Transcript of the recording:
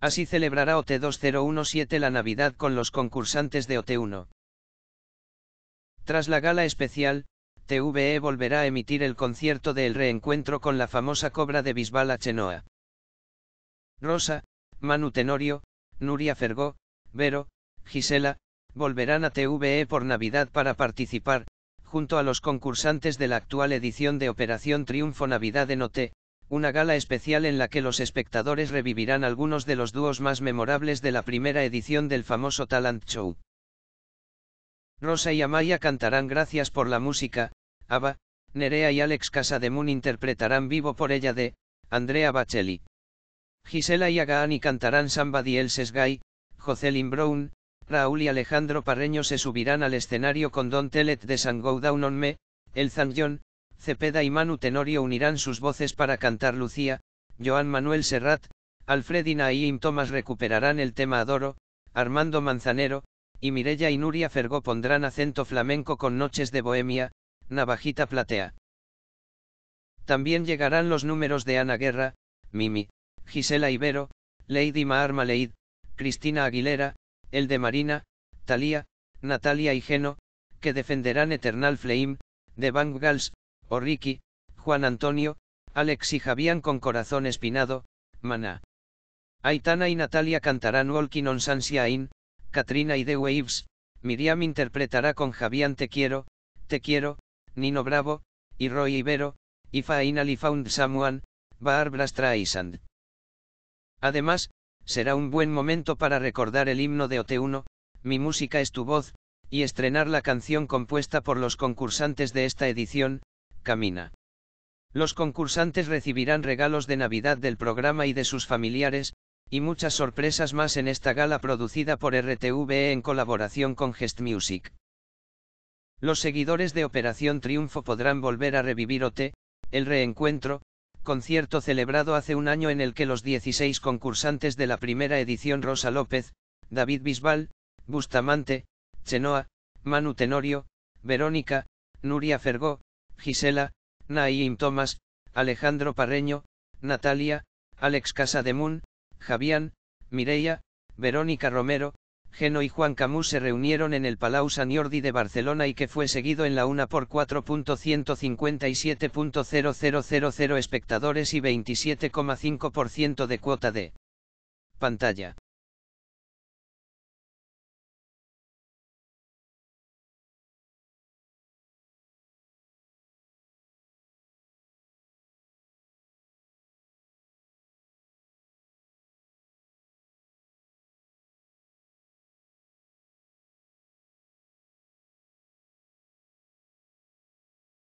Así celebrará OT2017 la Navidad con los concursantes de OT1. Tras la gala especial, TVE volverá a emitir el concierto del reencuentro con la famosa cobra de Bisbal Chenoa. Rosa, Manu Tenorio, Nuria Fergó, Vero, Gisela, volverán a TVE por Navidad para participar, junto a los concursantes de la actual edición de Operación Triunfo Navidad en OT, una gala especial en la que los espectadores revivirán algunos de los dúos más memorables de la primera edición del famoso talent show. Rosa y Amaya cantarán Gracias por la música, Ava, Nerea y Alex Casademun interpretarán Vivo por ella de Andrea Bacelli. Gisela y Agaani cantarán Somebody Else's Guy, Jocelyn Brown, Raúl y Alejandro Parreño se subirán al escenario con Don Telet de San Go Down on Me, El John, Cepeda y Manu Tenorio unirán sus voces para cantar Lucía, Joan Manuel Serrat, Alfredina y Tomás recuperarán el tema Adoro, Armando Manzanero, y Mirella y Nuria Fergó pondrán acento flamenco con Noches de Bohemia, Navajita Platea. También llegarán los números de Ana Guerra, Mimi, Gisela Ibero, Lady Mahar Maleid, Cristina Aguilera, el de Marina, Talía, Natalia y Geno, que defenderán Eternal Flame, de Van Gals, o oh, Ricky, Juan Antonio, Alex y Javián con corazón espinado, Maná. Aitana y Natalia cantarán Walking on Sunshine, Katrina y The Waves, Miriam interpretará con Javián Te Quiero, Te Quiero, Nino Bravo, y Roy Ibero, y Finally Found Someone, Barbra Streisand. Además, será un buen momento para recordar el himno de OT1, Mi Música es tu voz, y estrenar la canción compuesta por los concursantes de esta edición, camina. Los concursantes recibirán regalos de Navidad del programa y de sus familiares, y muchas sorpresas más en esta gala producida por RTVE en colaboración con Gest Music. Los seguidores de Operación Triunfo podrán volver a revivir OT, el reencuentro, concierto celebrado hace un año en el que los 16 concursantes de la primera edición Rosa López, David Bisbal, Bustamante, Chenoa, Manu Tenorio, Verónica, Nuria Fergó, Gisela, Naim Tomás, Alejandro Parreño, Natalia, Alex Casademun, Javián, Mireia, Verónica Romero, Geno y Juan Camus se reunieron en el Palau Sant Jordi de Barcelona y que fue seguido en la una por 4.157.000 espectadores y 27,5% de cuota de pantalla.